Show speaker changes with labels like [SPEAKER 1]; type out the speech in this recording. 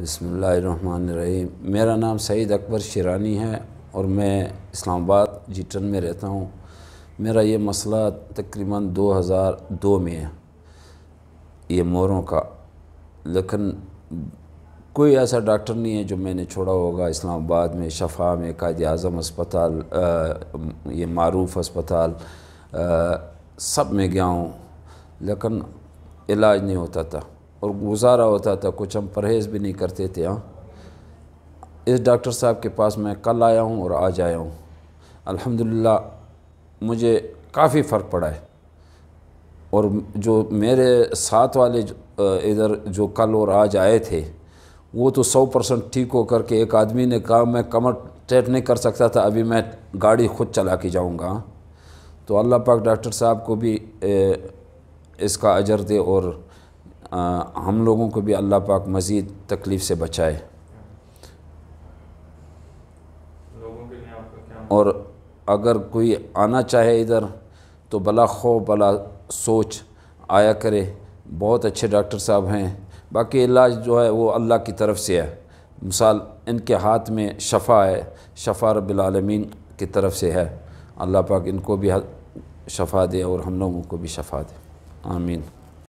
[SPEAKER 1] बसमीम मेरा नाम सईद अकबर शिरानी है और मैं इस्लामाबाद जीटन में रहता हूँ मेरा ये मसला तकरीबन 2002 में है ये मोरों का लेकिन कोई ऐसा डॉक्टर नहीं है जो मैंने छोड़ा होगा इस्लामाबाद में शफा में कायद अज़म अस्पताल ये मरूफ अस्पताल आ, सब में गया हूँ लेकिन इलाज नहीं होता था और गुजारा होता था कुछ हम परहेज़ भी नहीं करते थे हाँ इस डॉक्टर साहब के पास मैं कल आया हूँ और आज आया हूँ अल्हम्दुलिल्लाह मुझे काफ़ी फ़र्क पड़ा है और जो मेरे साथ वाले इधर जो कल और आज आए थे वो तो सौ परसेंट ठीक हो करके एक आदमी ने कहा मैं कमर टेट नहीं कर सकता था अभी मैं गाड़ी खुद चला के जाऊँगा तो अल्लाह पाक डॉक्टर साहब को भी इसका अजर दे और आ, हम लोगों को भी अल्लाह पाक मज़ीद तकलीफ़ से बचाए मतलब? और अगर कोई आना चाहे इधर तो भला खो भला सोच आया करे बहुत अच्छे डॉक्टर साहब हैं बाकी इलाज जो है वो अल्लाह की तरफ से है मिसाल इनके हाथ में शफ़ा है शफ़ा रबालमीन की तरफ से है अल्लाह पाक इनको भी शफ़ा दे और हम लोगों को भी शफ़ा दे आमीन